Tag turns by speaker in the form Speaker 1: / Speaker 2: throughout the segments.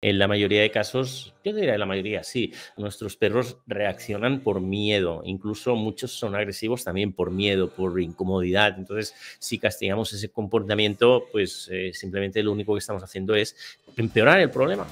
Speaker 1: En la mayoría de casos, yo diría en la mayoría, sí, nuestros perros reaccionan por miedo, incluso muchos son agresivos también por miedo, por incomodidad. Entonces, si castigamos ese comportamiento, pues eh, simplemente lo único que estamos haciendo es empeorar el problema.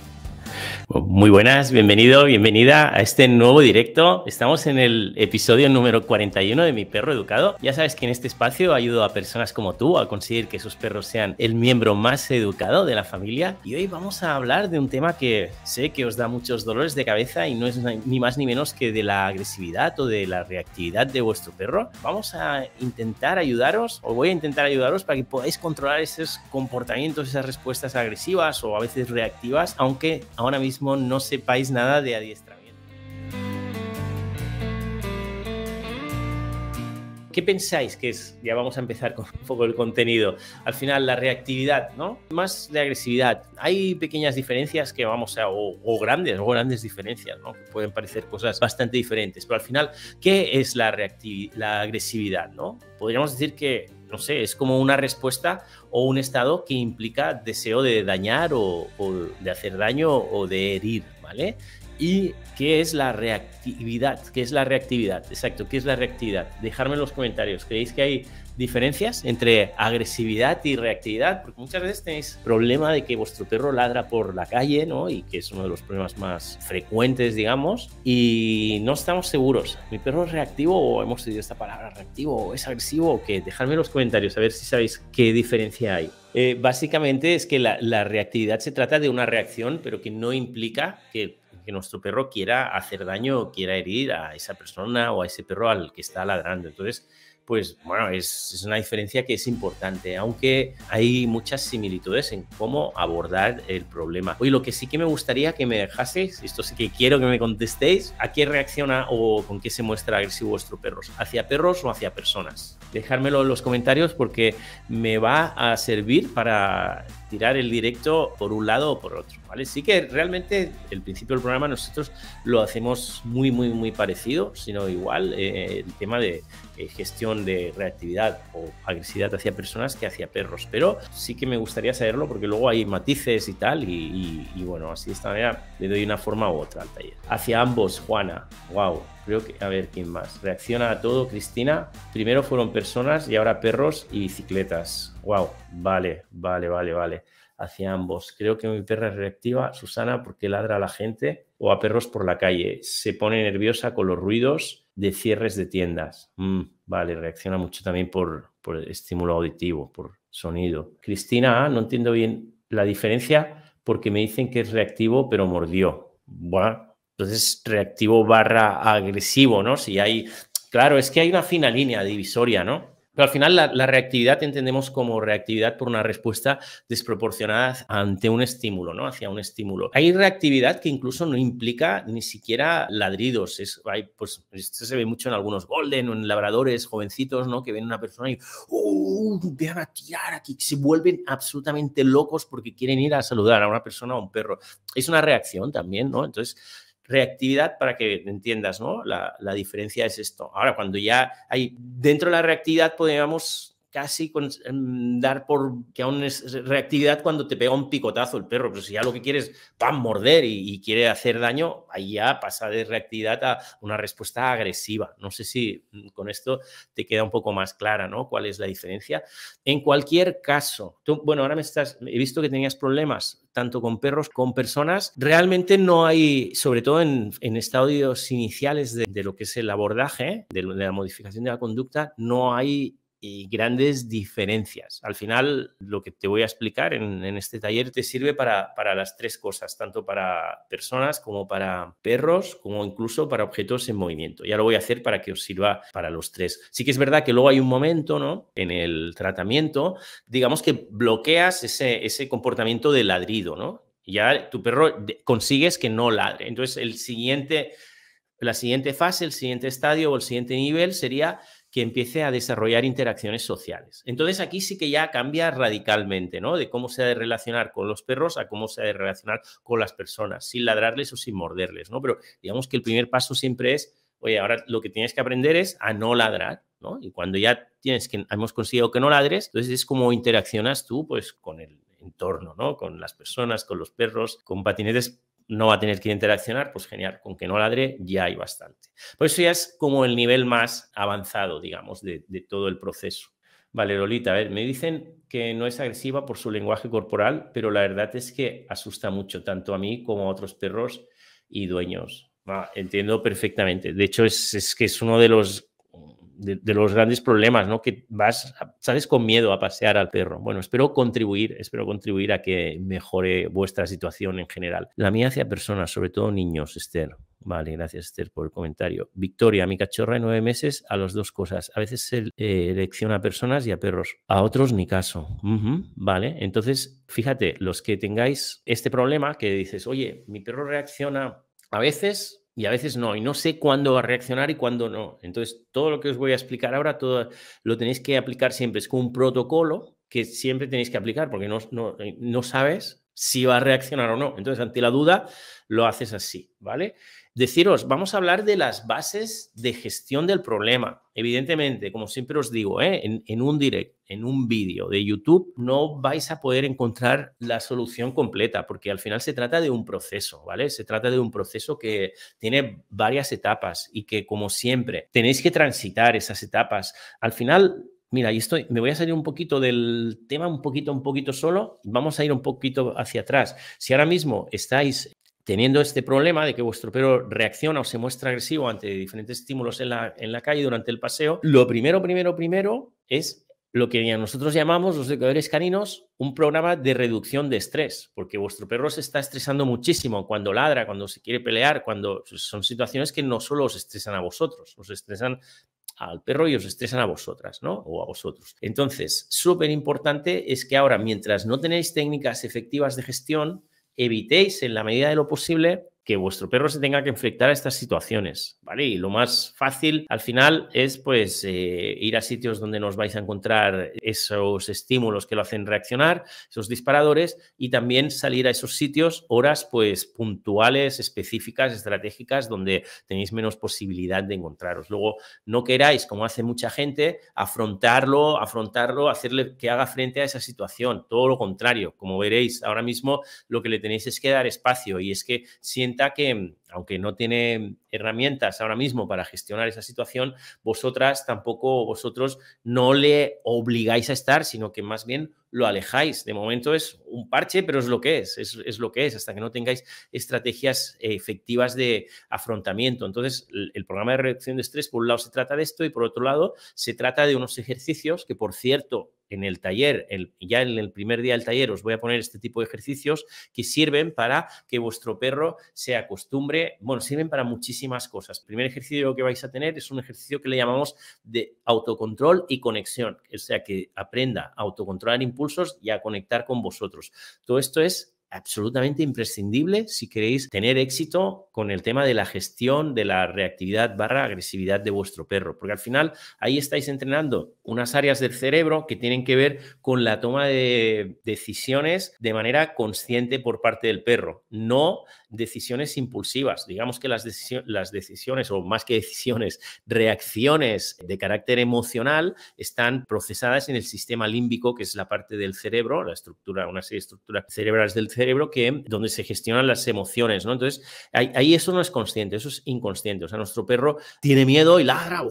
Speaker 1: Muy buenas, bienvenido, bienvenida a este nuevo directo. Estamos en el episodio número 41 de Mi Perro Educado. Ya sabes que en este espacio ayudo a personas como tú a conseguir que sus perros sean el miembro más educado de la familia. Y hoy vamos a hablar de un tema que sé que os da muchos dolores de cabeza y no es ni más ni menos que de la agresividad o de la reactividad de vuestro perro. Vamos a intentar ayudaros, o voy a intentar ayudaros para que podáis controlar esos comportamientos, esas respuestas agresivas o a veces reactivas, aunque ahora mismo no sepáis nada de adiestramiento. ¿Qué pensáis que es? Ya vamos a empezar con un poco el contenido. Al final, la reactividad, ¿no? Más de agresividad. Hay pequeñas diferencias que vamos a, o, grandes, o grandes diferencias, ¿no? Que pueden parecer cosas bastante diferentes, pero al final, ¿qué es la, la agresividad, ¿no? Podríamos decir que no sé, es como una respuesta o un estado que implica deseo de dañar o, de hacer daño o de herir, ¿vale? ¿Y qué es la reactividad? ¿Qué es la reactividad? Exacto, ¿qué es la reactividad? Dejadme en los comentarios. ¿Creéis que hay diferencias entre agresividad y reactividad, porque muchas veces tenéis problema de que vuestro perro ladra por la calle, ¿no? Y que es uno de los problemas más frecuentes, digamos, y no estamos seguros. ¿Mi perro es reactivo o hemos oído esta palabra reactivo o es agresivo o qué? Dejadme en los comentarios a ver si sabéis qué diferencia hay. Eh, básicamente es que la, reactividad se trata de una reacción, pero que no implica que, que, nuestro perro quiera hacer daño o quiera herir a esa persona o a ese perro al que está ladrando. Entonces, pues bueno, es, una diferencia que es importante, aunque hay muchas similitudes en cómo abordar el problema. Hoy lo que sí que me gustaría que me dejaseis, esto sí que quiero que me contestéis, ¿a qué reacciona o con qué se muestra agresivo vuestro perro? ¿Hacia perros o hacia personas? Dejármelo en los comentarios porque me va a servir para tirar el directo por un lado o por otro, ¿vale? Sí que realmente el principio del programa nosotros lo hacemos muy, muy, muy parecido, sino igual eh, el tema de eh, gestión de reactividad o agresividad hacia personas que hacia perros, pero sí que me gustaría saberlo porque luego hay matices y tal y, bueno, así de esta manera le doy una forma u otra al taller. Hacia ambos, Juana, wow, Creo que, a ver, ¿quién más? Reacciona a todo, Cristina. Primero fueron personas y ahora perros y bicicletas. Wow, vale, vale, vale, vale. Hacia ambos. Creo que mi perra es reactiva, Susana, porque ladra a la gente o a perros por la calle. Se pone nerviosa con los ruidos de cierres de tiendas. Mm, vale, reacciona mucho también por, estímulo auditivo, por sonido. Cristina, no entiendo bien la diferencia porque me dicen que es reactivo, pero mordió. Bueno, entonces, reactivo barra agresivo, ¿no? Si hay, claro, es que hay una fina línea divisoria, ¿no? Pero al final la, reactividad entendemos como reactividad por una respuesta desproporcionada ante un estímulo, ¿no? Hacia un estímulo. Hay reactividad que incluso no implica ni siquiera ladridos. Es, pues, esto se ve mucho en algunos golden en labradores jovencitos, ¿no? Que ven una persona y ¡Uh! Vean a tirar aquí. Se vuelven absolutamente locos porque quieren ir a saludar a una persona o a un perro. Es una reacción también, ¿no? Entonces, reactividad para que entiendas, ¿no? La, diferencia es esto. Ahora, cuando ya hay, dentro de la reactividad podríamos casi con, dar por que aún es reactividad cuando te pega un picotazo el perro, pero si ya lo que quieres es morder y, quiere hacer daño, ahí ya pasa de reactividad a una respuesta agresiva. No sé si mm, con esto te queda un poco más clara, ¿no? ¿Cuál es la diferencia? En cualquier caso, bueno, ahora me estás, he visto que tenías problemas tanto con perros como con personas. Realmente no hay, sobre todo en, en estadios iniciales de, lo que es el abordaje, de la modificación de la conducta, no hay y grandes diferencias. Al final, lo que te voy a explicar en, este taller te sirve para, para, las tres cosas, tanto para personas como para perros, como incluso para objetos en movimiento. Ya lo voy a hacer para que os sirva para los tres. Sí que es verdad que luego hay un momento, ¿no? En el tratamiento, digamos que bloqueas ese, ese comportamiento de ladrido, ¿no? Ya tu perro consigues que no ladre. Entonces, el siguiente, la siguiente fase, el siguiente estadio o el siguiente nivel sería que empiece a desarrollar interacciones sociales. Entonces aquí sí que ya cambia radicalmente, ¿no? De cómo se ha de relacionar con los perros a cómo se ha de relacionar con las personas, sin ladrarles o sin morderles, ¿no? Pero digamos que el primer paso siempre es, oye, ahora lo que tienes que aprender es a no ladrar, ¿no? Y cuando ya tienes que, hemos conseguido que no ladres, entonces es como interaccionas tú, pues, con el entorno, ¿no? Con las personas, con los perros, con patinetes no va a tener que interaccionar, pues genial, con que no ladre ya hay bastante. por pues eso ya es como el nivel más avanzado, digamos, de, todo el proceso. Vale, Lolita, a ver, me dicen que no es agresiva por su lenguaje corporal, pero la verdad es que asusta mucho tanto a mí como a otros perros y dueños. Ah, entiendo perfectamente. De hecho, es, es que es uno de los de, los grandes problemas, ¿no? Que vas, sabes, con miedo a pasear al perro. Bueno, espero contribuir, espero contribuir a que mejore vuestra situación en general. La mía hacia personas, sobre todo niños, Esther. Vale, gracias Esther por el comentario. Victoria, mi cachorra de nueve meses, a las dos cosas. A veces se eh, elecciona a personas y a perros. A otros ni caso. vale, entonces, fíjate, los que tengáis este problema que dices, oye, mi perro reacciona a veces y a veces no, y no sé cuándo va a reaccionar y cuándo no. Entonces, todo lo que os voy a explicar ahora, todo lo tenéis que aplicar siempre. Es como un protocolo que siempre tenéis que aplicar, porque no, no, eh, no sabes si va a reaccionar o no. Entonces, ante la duda, lo haces así, ¿vale? Deciros, vamos a hablar de las bases de gestión del problema. Evidentemente, como siempre os digo, ¿eh? en, en, un direct, en un vídeo de YouTube, no vais a poder encontrar la solución completa, porque al final se trata de un proceso, ¿vale? Se trata de un proceso que tiene varias etapas y que, como siempre, tenéis que transitar esas etapas. Al final, mira, y estoy, me voy a salir un poquito del tema, un poquito, un poquito solo, vamos a ir un poquito hacia atrás. Si ahora mismo estáis teniendo este problema de que vuestro perro reacciona o se muestra agresivo ante diferentes estímulos en la, en la calle durante el paseo, lo primero, primero, primero es lo que nosotros llamamos los educadores caninos un programa de reducción de estrés, porque vuestro perro se está estresando muchísimo cuando ladra, cuando se quiere pelear, cuando son situaciones que no solo os estresan a vosotros, os estresan al perro y os estresan a vosotras, ¿no? O a vosotros. Entonces, súper importante es que ahora, mientras no tenéis técnicas efectivas de gestión, evitéis en la medida de lo posible que vuestro perro se tenga que enfrentar a estas situaciones, ¿vale? Y lo más fácil al final es pues eh, ir a sitios donde nos vais a encontrar esos estímulos que lo hacen reaccionar, esos disparadores y también salir a esos sitios horas pues puntuales, específicas, estratégicas donde tenéis menos posibilidad de encontraros. Luego no queráis, como hace mucha gente, afrontarlo, afrontarlo, hacerle que haga frente a esa situación, todo lo contrario, como veréis ahora mismo lo que le tenéis es que dar espacio y es que siente que, mm, aunque no tiene herramientas ahora mismo para gestionar esa situación, vosotras tampoco, vosotros no le obligáis a estar, sino que más bien lo alejáis. De momento es un parche, pero es lo que es, es, lo que es, hasta que no tengáis estrategias eh, efectivas de afrontamiento. Entonces, el, programa de reducción de estrés, por un lado, se trata de esto y por otro lado, se trata de unos ejercicios que, por cierto, en el taller, ya en el primer día del taller os voy a poner este tipo de ejercicios que sirven para que vuestro perro se acostumbre, bueno, sirven para muchísimas cosas. El primer ejercicio que vais a tener es un ejercicio que le llamamos de autocontrol y conexión, o sea, que aprenda a autocontrolar y a conectar con vosotros. Todo esto es absolutamente imprescindible si queréis tener éxito con el tema de la gestión de la reactividad barra agresividad de vuestro perro, porque al final ahí estáis entrenando unas áreas del cerebro que tienen que ver con la toma de decisiones de manera consciente por parte del perro, no decisiones impulsivas. Digamos que las, las decisiones, o más que decisiones, reacciones de carácter emocional están procesadas en el sistema límbico, que es la parte del cerebro, la estructura, una serie de estructuras cerebrales del cerebro que, donde se gestionan las emociones, ¿no? Entonces, ahí, eso no es consciente, eso es inconsciente. O sea, nuestro perro tiene miedo y ladra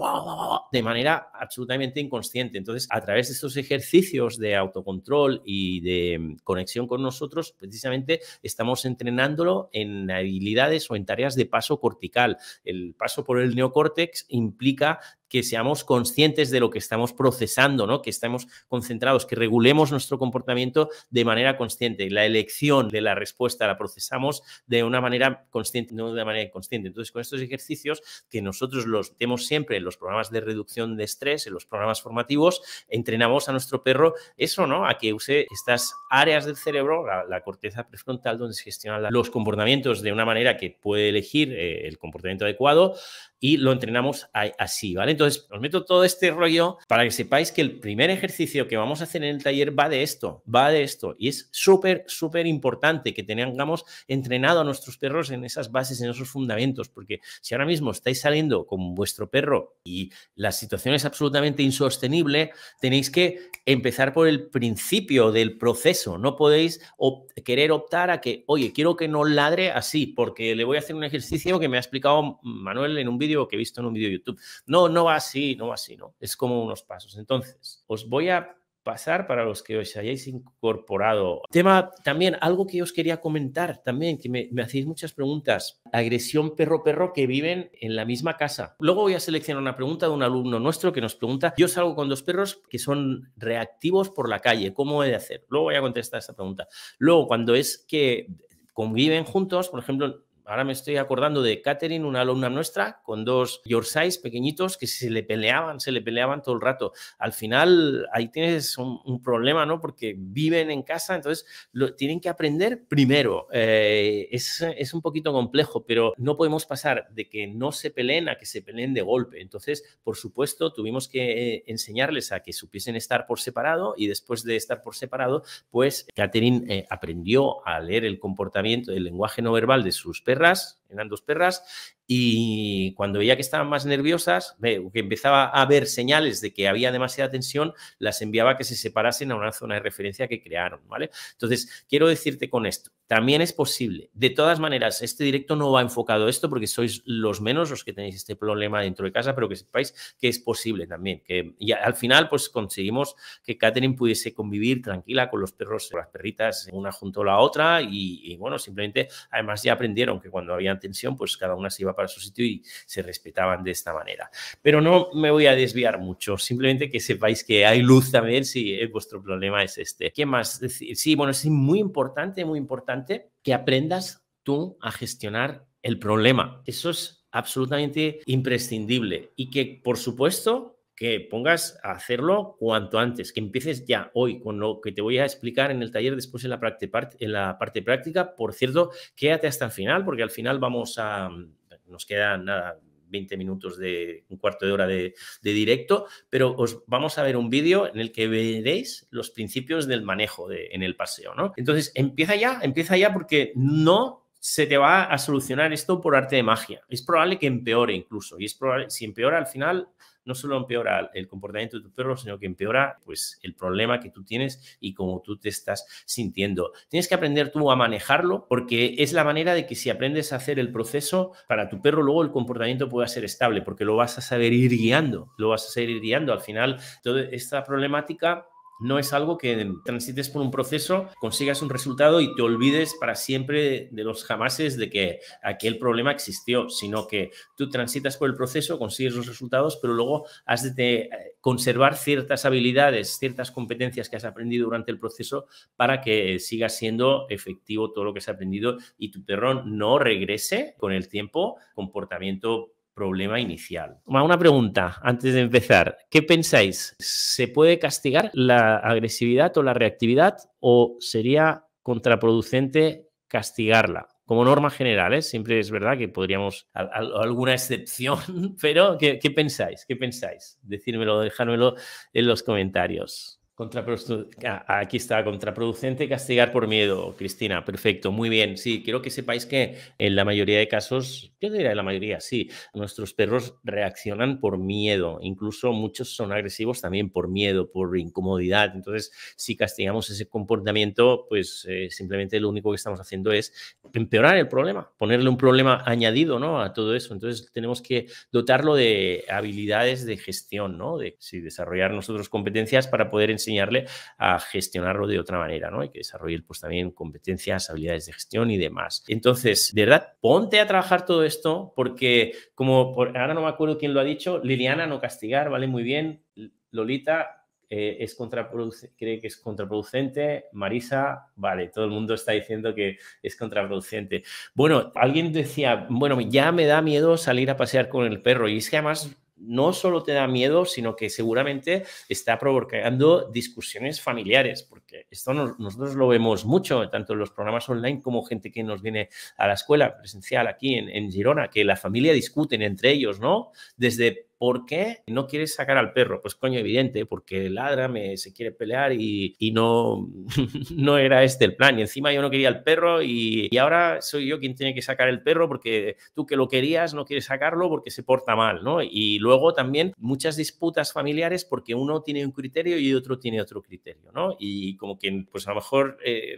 Speaker 1: de manera absolutamente inconsciente. Entonces, a través de estos ejercicios de autocontrol y de mm, conexión con nosotros, precisamente estamos entrenándolo en habilidades o en tareas de paso cortical. El paso por el neocórtex implica que seamos conscientes de lo que estamos procesando, ¿no? que estemos concentrados, que regulemos nuestro comportamiento de manera consciente. La elección de la respuesta la procesamos de una manera consciente, no de manera inconsciente. Entonces, con estos ejercicios que nosotros los tenemos siempre en los programas de reducción de estrés, en los programas formativos, entrenamos a nuestro perro eso, ¿no? A que use estas áreas del cerebro, la, corteza prefrontal, donde se gestionan los comportamientos de una manera que puede elegir eh, el comportamiento adecuado y lo entrenamos así, ¿vale? Entonces, os meto todo este rollo para que sepáis que el primer ejercicio que vamos a hacer en el taller va de esto, va de esto. Y es súper, súper importante que tengamos entrenado a nuestros perros en esas bases, en esos fundamentos, porque si ahora mismo estáis saliendo con vuestro perro y la situación es absolutamente insostenible, tenéis que empezar por el principio del proceso. No podéis querer optar a que, oye, quiero que no ladre así, porque le voy a hacer un ejercicio que me ha explicado Manuel en un vídeo que he visto en un vídeo de YouTube. No, no así, no así, ¿no? Es como unos pasos. Entonces, os voy a pasar para los que os hayáis incorporado. Tema también, algo que os quería comentar también, que me, hacéis muchas preguntas. Agresión perro-perro que viven en la misma casa. Luego voy a seleccionar una pregunta de un alumno nuestro que nos pregunta, yo salgo con dos perros que son reactivos por la calle, ¿cómo he de hacer? Luego voy a contestar esa pregunta. Luego, cuando es que conviven juntos, por ejemplo, ahora me estoy acordando de Katherine, una alumna nuestra, con dos Yorkshire pequeñitos que se le peleaban, se le peleaban todo el rato. Al final, ahí tienes un, problema, ¿no? Porque viven en casa, entonces lo, tienen que aprender primero. Eh, es, es, un poquito complejo, pero no podemos pasar de que no se peleen a que se peleen de golpe. Entonces, por supuesto, tuvimos que eh, enseñarles a que supiesen estar por separado y después de estar por separado, pues Katherine eh, aprendió a leer el comportamiento, el lenguaje no verbal de sus perros RAS, dos perras, y cuando veía que estaban más nerviosas, que empezaba a ver señales de que había demasiada tensión, las enviaba a que se separasen a una zona de referencia que crearon, ¿vale? Entonces, quiero decirte con esto, también es posible. De todas maneras, este directo no va enfocado a esto porque sois los menos los que tenéis este problema dentro de casa, pero que sepáis que es posible también. Que, y al final, pues conseguimos que Catherine pudiese convivir tranquila con los perros, con las perritas, una junto a la otra y, y bueno, simplemente, además ya aprendieron que cuando habían pues cada una se iba para su sitio y se respetaban de esta manera. Pero no me voy a desviar mucho, simplemente que sepáis que hay luz también si vuestro problema es este. ¿Qué más Sí, bueno, es muy importante, muy importante que aprendas tú a gestionar el problema. Eso es absolutamente imprescindible y que, por supuesto, que pongas a hacerlo cuanto antes, que empieces ya hoy con lo que te voy a explicar en el taller después en la, parte, en la parte práctica. Por cierto, quédate hasta el final porque al final vamos a... Nos quedan nada, 20 minutos de un cuarto de hora de, directo, pero os vamos a ver un vídeo en el que veréis los principios del manejo en el paseo, ¿no? Entonces, empieza ya, empieza ya porque no se te va a solucionar esto por arte de magia. Es probable que empeore incluso. Y es probable, si empeora al final, no solo empeora el comportamiento de tu perro, sino que empeora pues el problema que tú tienes y cómo tú te estás sintiendo. Tienes que aprender tú a manejarlo porque es la manera de que si aprendes a hacer el proceso para tu perro, luego el comportamiento pueda ser estable porque lo vas a saber ir guiando, lo vas a saber ir guiando. Al final, toda esta problemática no es algo que transites por un proceso, consigas un resultado y te olvides para siempre de los jamases de que aquel problema existió, sino que tú transitas por el proceso, consigues los resultados, pero luego has de eh, conservar ciertas habilidades, ciertas competencias que has aprendido durante el proceso para que siga siendo efectivo todo lo que has aprendido y tu perro no regrese con el tiempo comportamiento problema inicial. Una pregunta antes de empezar. ¿Qué pensáis? ¿Se puede castigar la agresividad o la reactividad o sería contraproducente castigarla? Como norma general, ¿eh? siempre es verdad que podríamos alguna excepción, pero ¿qué, ¿qué, pensáis? ¿Qué pensáis? Decírmelo, dejármelo en los comentarios. Ah, aquí está, contraproducente castigar por miedo, Cristina. Perfecto, muy bien. Sí, quiero que sepáis que en la mayoría de casos, yo diría la mayoría, sí, nuestros perros reaccionan por miedo. Incluso muchos son agresivos también por miedo, por incomodidad. Entonces, si castigamos ese comportamiento, pues eh, simplemente lo único que estamos haciendo es empeorar el problema, ponerle un problema añadido ¿no? a todo eso. Entonces, tenemos que dotarlo de habilidades de gestión, ¿no? de desarrollar nosotros competencias para poder enseñar enseñarle a gestionarlo de otra manera, ¿no? Hay que desarrollar, pues también competencias, habilidades de gestión y demás. Entonces, de verdad, ponte a trabajar todo esto porque como por, ahora no me acuerdo quién lo ha dicho, Liliana no castigar, vale muy bien, Lolita eh, es es cree que es contraproducente. Marisa, vale, todo el mundo está diciendo que es contraproducente. Bueno, alguien decía, bueno, ya me da miedo salir a pasear con el perro. Y es que además no solo te da miedo, sino que seguramente está provocando discusiones familiares, porque esto nosotros lo vemos mucho, tanto en los programas online como gente que nos viene a la escuela presencial aquí en, en Girona, que la familia discuten entre ellos, ¿no? Desde ¿Por qué no quieres sacar al perro? Pues coño, evidente, porque ladra, me, se quiere pelear y, no, no era este el plan. Y encima yo no quería al perro y, ahora soy yo quien tiene que sacar el perro porque tú que lo querías no quieres sacarlo porque se porta mal, ¿no? Y luego también muchas disputas familiares porque uno tiene un criterio y otro tiene otro criterio, ¿no? Y como que, pues a lo mejor eh,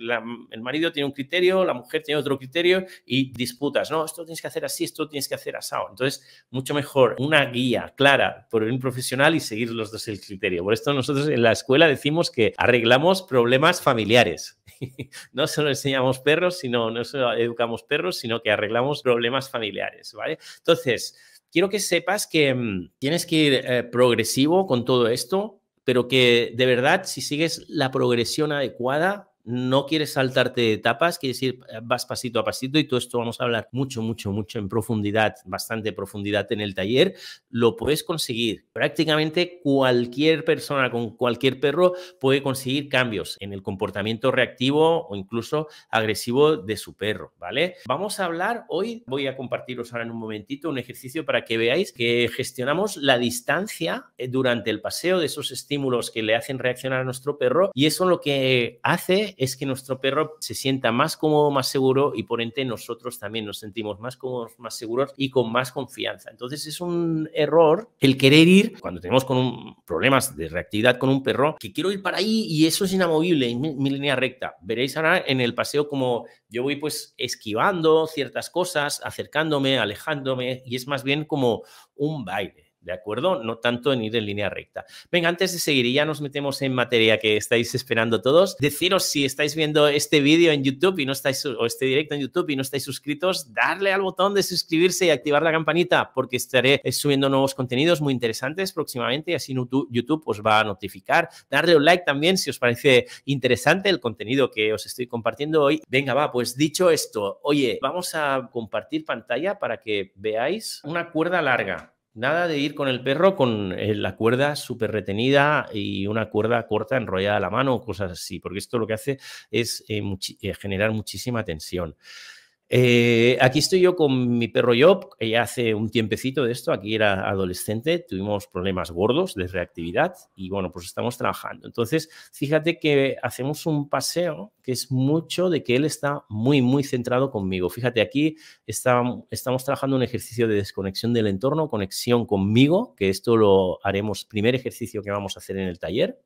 Speaker 1: el marido tiene un criterio, la mujer tiene otro criterio y disputas, ¿no? Esto tienes que hacer así, esto tienes que hacer asado. Entonces, mucho mejor una guía clara por un profesional y seguir los dos el criterio. Por esto nosotros en la escuela decimos que arreglamos problemas familiares. no solo enseñamos perros, sino no solo educamos perros, sino que arreglamos problemas familiares, ¿vale? Entonces, quiero que sepas que mm, tienes que ir eh, progresivo con todo esto, pero que de verdad si sigues la progresión adecuada no quieres saltarte etapas, quieres ir, eh, vas pasito a pasito y todo esto vamos a hablar mucho, mucho, mucho en profundidad, bastante profundidad en el taller, lo puedes conseguir. Prácticamente cualquier persona con cualquier perro puede conseguir cambios en el comportamiento reactivo o incluso agresivo de su perro, ¿vale? Vamos a hablar hoy, voy a compartiros ahora en un momentito un ejercicio para que veáis que gestionamos la distancia eh, durante el paseo de esos estímulos que le hacen reaccionar a nuestro perro y eso es lo que hace es que nuestro perro se sienta más cómodo, más seguro y por ende nosotros también nos sentimos más cómodos, más seguros y con más confianza. Entonces es un error el querer ir cuando tenemos con problemas de reactividad con un perro, que quiero ir para ahí y eso es inamovible, en mi, mi línea recta. Veréis ahora en el paseo como yo voy pues esquivando ciertas cosas, acercándome, alejándome y es más bien como un baile. ¿de acuerdo? No tanto en ir en línea recta. Venga, antes de seguir y ya nos metemos en materia que estáis esperando todos, deciros si estáis viendo este vídeo en YouTube y no estáis, o este directo en YouTube y no estáis suscritos, darle al botón de suscribirse y activar la campanita porque estaré eh, subiendo nuevos contenidos muy interesantes próximamente y así YouTube os va a notificar. Darle un like también si os parece interesante el contenido que os estoy compartiendo hoy. Venga, va, pues dicho esto, oye, vamos a compartir pantalla para que veáis una cuerda larga. Nada de ir con el perro con eh, la cuerda súper retenida y una cuerda corta enrollada a la mano o cosas así, porque esto lo que hace es eh, eh, generar muchísima tensión. Eh, aquí estoy yo con mi perro Job, ella hace un tiempecito de esto, aquí era adolescente, tuvimos problemas gordos de reactividad y bueno, pues estamos trabajando. Entonces, fíjate que hacemos un paseo que es mucho de que él está muy, muy centrado conmigo. Fíjate, aquí estamos trabajando un ejercicio de desconexión del entorno, conexión conmigo, que esto lo haremos, primer ejercicio que vamos a hacer en el taller.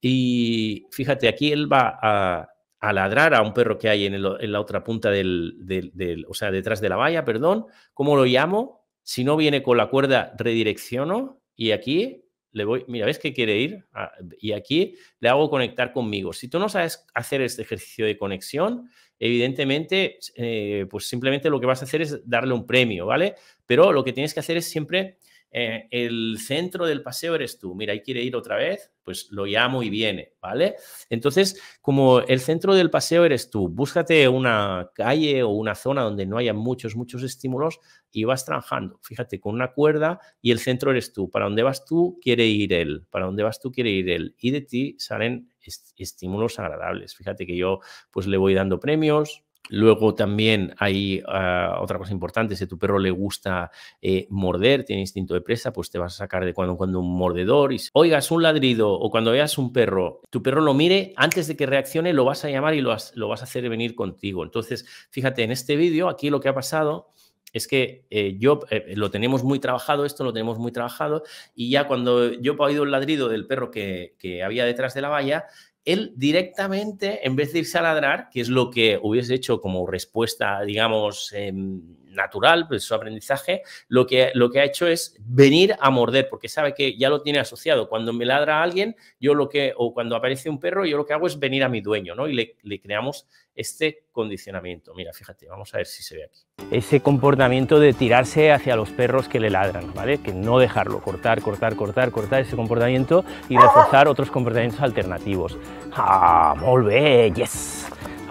Speaker 1: Y fíjate, aquí él va a a ladrar a un perro que hay en, la otra punta del, o sea, detrás de la valla, perdón, ¿cómo lo llamo? Si no viene con la cuerda, redirecciono y aquí le voy, mira, ¿ves que quiere ir? Ah, y aquí le hago conectar conmigo. Si tú no sabes hacer este ejercicio de conexión, evidentemente, eh, pues simplemente lo que vas a hacer es darle un premio, ¿vale? Pero lo que tienes que hacer es siempre eh, el centro del paseo eres tú, mira, ahí quiere ir otra vez, pues lo llamo y viene, ¿vale? Entonces, como el centro del paseo eres tú, búscate una calle o una zona donde no haya muchos, muchos estímulos y vas trabajando, fíjate, con una cuerda y el centro eres tú, para dónde vas tú quiere ir él, para dónde vas tú quiere ir él, y de ti salen estímulos agradables, fíjate que yo pues le voy dando premios, Luego también hay ah, otra cosa importante, si tu perro le gusta eh, morder, tiene instinto de presa, pues te vas a sacar de cuando en cuando un mordedor. Y oigas un ladrido o cuando veas un perro, tu perro lo mire, antes de que reaccione lo vas a llamar y lo, vas a hacer venir contigo. Entonces, fíjate, en este vídeo aquí lo que ha pasado es que eh, yo eh, lo tenemos muy trabajado, esto lo tenemos muy trabajado, y ya cuando yo he oído el ladrido del perro que había detrás de la valla, él directamente, en vez de irse a ladrar, que es lo que hubiese hecho como respuesta, digamos, em, natural, pues, su aprendizaje, lo que, lo que ha hecho es venir a morder, porque sabe que ya lo tiene asociado. Cuando me ladra alguien, yo lo que, o cuando aparece un perro, yo lo que hago es venir a mi dueño, ¿no? Y le, creamos este condicionamiento. Mira, fíjate, vamos a ver si se ve aquí. Ese comportamiento de tirarse hacia los perros que le ladran, ¿vale? Que no dejarlo, cortar, cortar, cortar, cortar ese comportamiento y reforzar otros comportamientos alternativos. ¡Ah, muy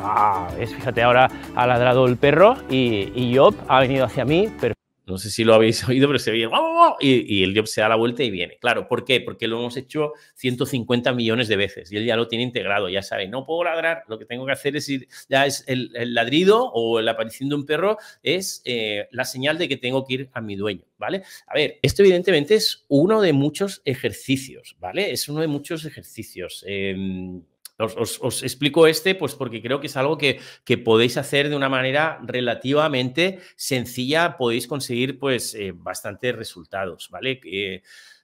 Speaker 1: Ah, es, fíjate, ahora ha ladrado el perro y, y Job ha venido hacia mí. Pero... No sé si lo habéis oído, pero se viene y, el Job se da la vuelta y viene. Claro, ¿por qué? Porque lo hemos hecho 150 millones de veces y él ya lo tiene integrado, ya sabe, no puedo ladrar, lo que tengo que hacer es ir, ya es el, el ladrido o la aparición de un perro es eh, la señal de que tengo que ir a mi dueño. ¿vale? A ver, esto evidentemente es uno de muchos ejercicios, ¿vale? Es uno de muchos ejercicios. Em, os, explico este, pues porque creo que es algo que, podéis hacer de una manera relativamente sencilla, podéis conseguir pues eh, bastantes resultados, ¿vale? Eh,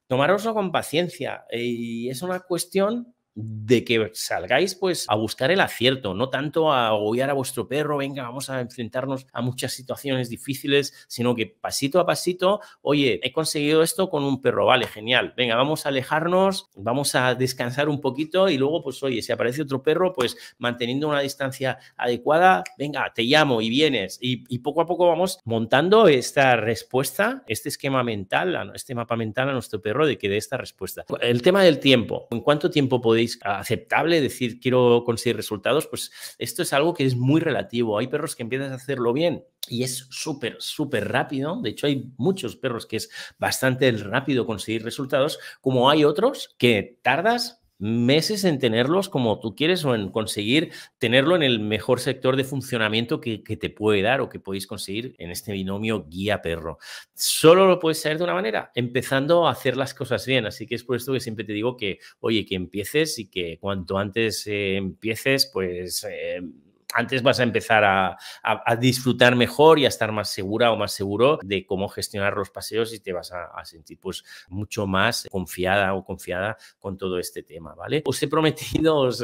Speaker 1: tomároslo con paciencia eh, y es una cuestión de que salgáis pues a buscar el acierto, no tanto a agobiar a vuestro perro, venga, vamos a enfrentarnos a muchas situaciones difíciles, sino que pasito a pasito, oye, he conseguido esto con un perro, vale, genial, venga, vamos a alejarnos, vamos a descansar un poquito y luego pues oye, si aparece otro perro, pues manteniendo una distancia adecuada, venga, te llamo y vienes y, y poco a poco vamos montando esta respuesta, este esquema mental, este mapa mental a nuestro perro de que dé esta respuesta. El tema del tiempo, ¿en cuánto tiempo podéis aceptable, decir quiero conseguir resultados, pues esto es algo que es muy relativo. Hay perros que empiezan a hacerlo bien y es súper, súper rápido. De hecho, hay muchos perros que es bastante rápido conseguir resultados, como hay otros que tardas meses en tenerlos como tú quieres o en conseguir tenerlo en el mejor sector de funcionamiento que, te puede dar o que podéis conseguir en este binomio guía perro. Solo lo puedes hacer de una manera, empezando a hacer las cosas bien. Así que es por esto que siempre te digo que, oye, que empieces y que cuanto antes eh, empieces, pues... Eh, antes vas a empezar a, disfrutar mejor y a estar más segura o más seguro de cómo gestionar los paseos y te vas a, sentir pues mucho más confiada o confiada con todo este tema, ¿vale? Os he prometido, os,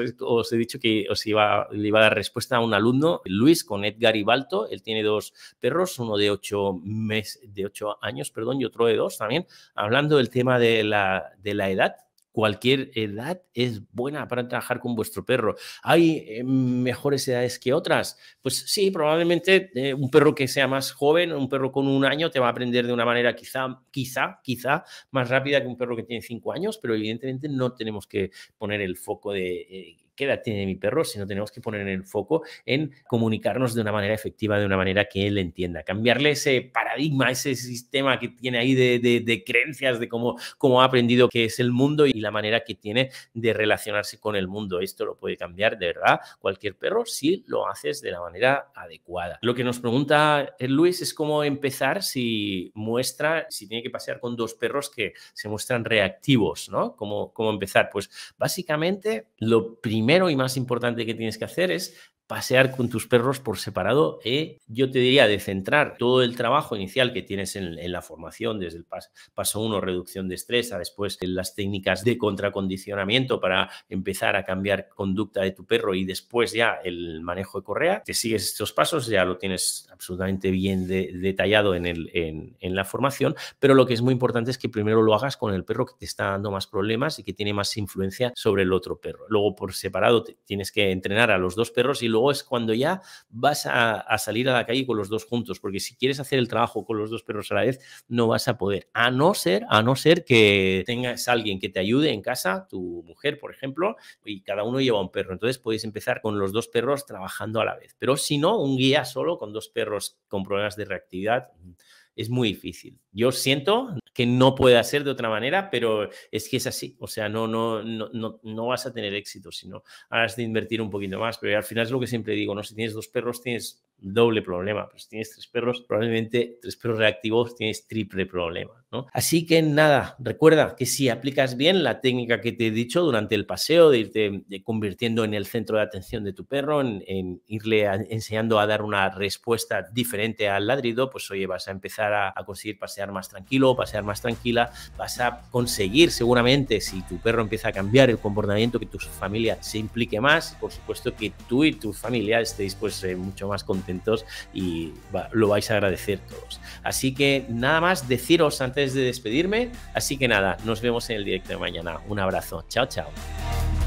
Speaker 1: he dicho que os iba, le iba a dar respuesta a un alumno, Luis, con Edgar y Balto. él tiene dos perros, uno de ocho, mes, de ocho años, perdón, y otro de dos también, hablando del tema de la, de la edad, Cualquier edad es buena para trabajar con vuestro perro. ¿Hay eh, mejores edades que otras? Pues sí, probablemente eh, un perro que sea más joven, un perro con un año, te va a aprender de una manera quizá, quizá, quizá más rápida que un perro que tiene cinco años, pero evidentemente no tenemos que poner el foco de eh, qué edad tiene mi perro, sino tenemos que poner el foco en comunicarnos de una manera efectiva, de una manera que él entienda. Cambiarle ese paradigma, ese sistema que tiene ahí de, de, creencias, de cómo, cómo ha aprendido que es el mundo y la manera que tiene de relacionarse con el mundo. Esto lo puede cambiar de verdad cualquier perro si lo haces de la manera adecuada. Lo que nos pregunta eh, Luis es cómo empezar si muestra, si tiene que pasear con dos perros que se muestran reactivos, ¿no? ¿Cómo, cómo empezar? Pues básicamente lo primero primero y más importante que tienes que hacer es pasear con tus perros por separado. ¿eh? Yo te diría de centrar todo el trabajo inicial que tienes en, la formación, desde el paso 1, reducción de estrés, a después las técnicas de contracondicionamiento para empezar a cambiar conducta de tu perro y después ya el manejo de correa. Te sigues estos pasos, ya lo tienes absolutamente bien detallado en, el, en, la formación, pero lo que es muy importante es que primero lo hagas con el perro que te está dando más problemas y que tiene más influencia sobre el otro perro. Luego por separado tienes que entrenar a los dos perros y luego es cuando ya vas a, salir a la calle con los dos juntos, porque si quieres hacer el trabajo con los dos perros a la vez, no vas a poder, a no ser, a no ser que tengas alguien que te ayude en casa, tu mujer, por ejemplo, y cada uno lleva un perro. Entonces puedes empezar con los dos perros trabajando a la vez. Pero si no, un guía solo con dos perros con problemas de reactividad es muy difícil. Yo siento que no puede ser de otra manera, pero es que es así. O sea, no, no, no, no, vas a tener éxito si no has de invertir un poquito más. Pero al final es lo que siempre digo, ¿no? Si tienes dos perros, tienes doble problema. Pero si tienes tres perros, probablemente tres perros reactivos, tienes triple problema. Así que nada, recuerda que si aplicas bien la técnica que te he dicho durante el paseo de irte eh, convirtiendo en el centro de atención de tu perro, en, irle enseñando a dar una respuesta diferente al ladrido, pues oye, vas a empezar a, conseguir pasear más tranquilo, pasear más tranquila, vas a conseguir seguramente si tu perro empieza a cambiar el comportamiento, que tu familia se implique más, por supuesto que tú y tu familia estéis pues eh, mucho más contentos y lo vais a agradecer todos. Así que nada más deciros antes de despedirme. Así que nada, nos vemos en el directo de mañana. Un abrazo. Chao, chao.